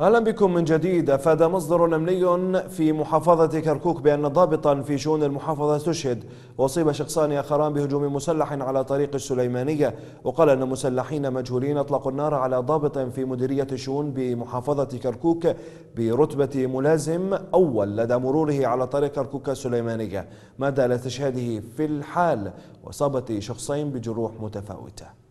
اهلا بكم من جديد افاد مصدر امني في محافظه كركوك بان ضابطا في شؤون المحافظه استشهد واصيب شخصان اخران بهجوم مسلح على طريق السليمانيه وقال ان مسلحين مجهولين اطلقوا النار على ضابط في مديريه الشؤون بمحافظه كركوك برتبه ملازم اول لدى مروره على طريق كركوك السليمانيه ماذا لتشهده في الحال واصابه شخصين بجروح متفاوته